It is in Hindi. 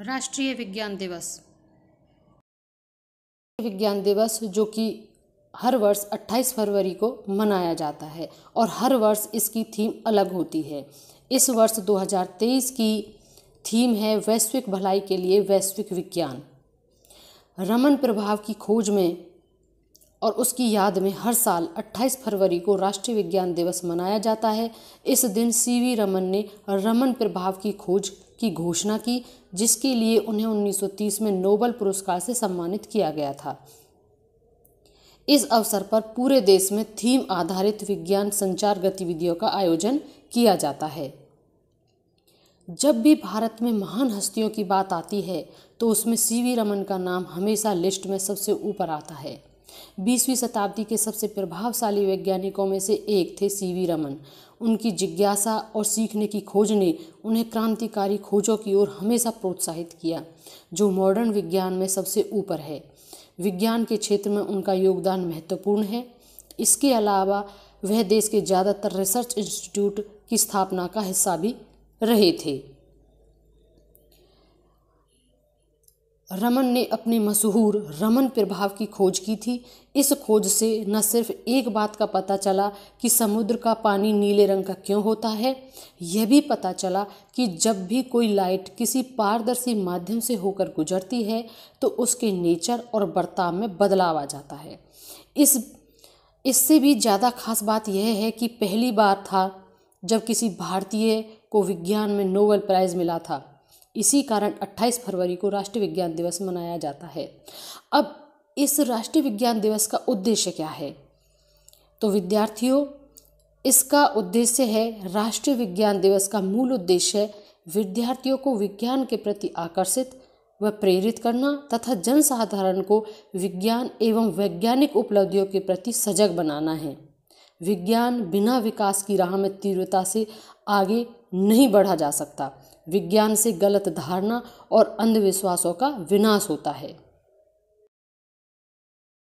राष्ट्रीय विज्ञान दिवस विज्ञान दिवस जो कि हर वर्ष 28 फरवरी को मनाया जाता है और हर वर्ष इसकी थीम अलग होती है इस वर्ष 2023 की थीम है वैश्विक भलाई के लिए वैश्विक विज्ञान रमन प्रभाव की खोज में और उसकी याद में हर साल 28 फरवरी को राष्ट्रीय विज्ञान दिवस मनाया जाता है इस दिन सीवी रमन ने रमन प्रभाव की खोज की घोषणा की जिसके लिए उन्हें 1930 में नोबल पुरस्कार से सम्मानित किया गया था इस अवसर पर पूरे देश में थीम आधारित विज्ञान संचार गतिविधियों का आयोजन किया जाता है जब भी भारत में महान हस्तियों की बात आती है तो उसमें सी वी रमन का नाम हमेशा लिस्ट में सबसे ऊपर आता है बीसवीं शताब्दी के सबसे प्रभावशाली वैज्ञानिकों में से एक थे सी वी रमन उनकी जिज्ञासा और सीखने की खोज ने उन्हें क्रांतिकारी खोजों की ओर हमेशा प्रोत्साहित किया जो मॉडर्न विज्ञान में सबसे ऊपर है विज्ञान के क्षेत्र में उनका योगदान महत्वपूर्ण है इसके अलावा वह देश के ज़्यादातर रिसर्च इंस्टीट्यूट की स्थापना का हिस्सा भी रहे थे रमन ने अपने मशहूर रमन प्रभाव की खोज की थी इस खोज से न सिर्फ एक बात का पता चला कि समुद्र का पानी नीले रंग का क्यों होता है यह भी पता चला कि जब भी कोई लाइट किसी पारदर्शी माध्यम से होकर गुजरती है तो उसके नेचर और बर्ताव में बदलाव आ जाता है इस इससे भी ज़्यादा खास बात यह है कि पहली बार था जब किसी भारतीय को विज्ञान में नोबेल प्राइज़ मिला था इसी कारण 28 फरवरी को राष्ट्रीय विज्ञान दिवस मनाया जाता है अब इस राष्ट्रीय विज्ञान दिवस का उद्देश्य क्या है तो विद्यार्थियों इसका उद्देश्य है राष्ट्रीय विज्ञान दिवस का मूल उद्देश्य विद्यार्थियों को विज्ञान के प्रति आकर्षित व प्रेरित करना तथा जनसाधारण को विज्ञान एवं वैज्ञानिक उपलब्धियों के प्रति सजग बनाना है विज्ञान बिना विकास की राह में तीव्रता से आगे नहीं बढ़ा जा सकता विज्ञान से गलत धारणा और अंधविश्वासों का विनाश होता है